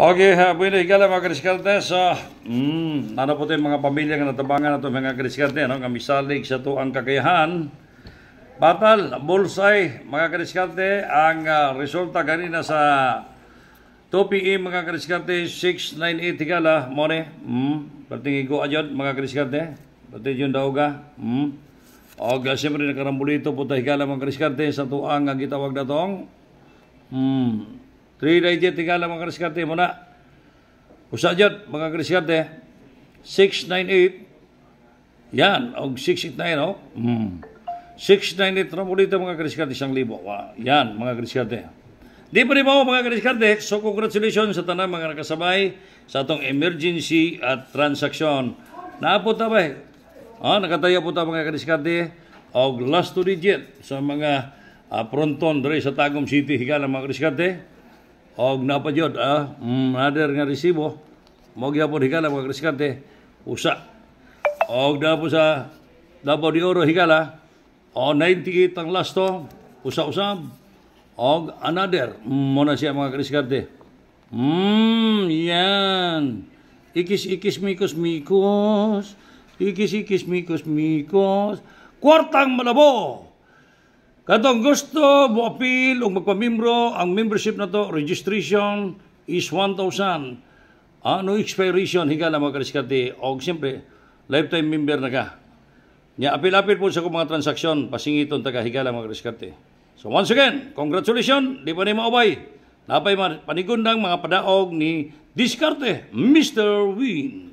Okay, uh, buwina higala mga kriskante sa mm, ano po tayong mga pamilya nga natabangan nato mga kriskante no? Kamisalig sa to ang kakayahan Batal, bullseye mga kriskante ang uh, resulta kanina sa 2 PM mga kriskante 698 higala mo mm, patingin ko ayon mga kriskante pati yun daw mm. O okay, siyempre nakarambulito po tayo higala mga kriskante sa tuang ang gitawag na tong mm, 390 tingala mga kadiskarte mo na. Usa dyan mga kadiskarte. 698. Yan. O 689 Oh. Mm. 698 na mo dito mga kadiskarte. Isang libo. Wow. Yan mga kadiskarte. Di pa rin mo mga kadiskarte. So congratulations sa tanang mga nakasabay sa atong emergency at transaksyon. Naapot na ba eh? Ah, nakataya po ta mga kadiskarte. O last to digit sa mga uh, ah, fronton dere sa Tagum City. Higa ng mga kadiskarte. og oh, napa jod ah nader nga resibo mo apo higala mga kriskante usa og dapo sa dapo di oro higala o 98 ang lasto usa usa. og another hmm, mo na siya mga kriskante mm yan ikis ikis mikos mikos ikis ikis mikos mikos kwartang malabo Katong gusto moapil og magpamimbro, ang membership na to, registration is 1,000. Ano expiration higa na magkaliskati og siyempre lifetime member na ka. Nya apil-apil po sa mga transaksyon pasingiton taga higala magkaliskati. So once again, congratulations, di ba ni maubay? Napay panigundang mga padaog ni Diskarte, Mr. Win.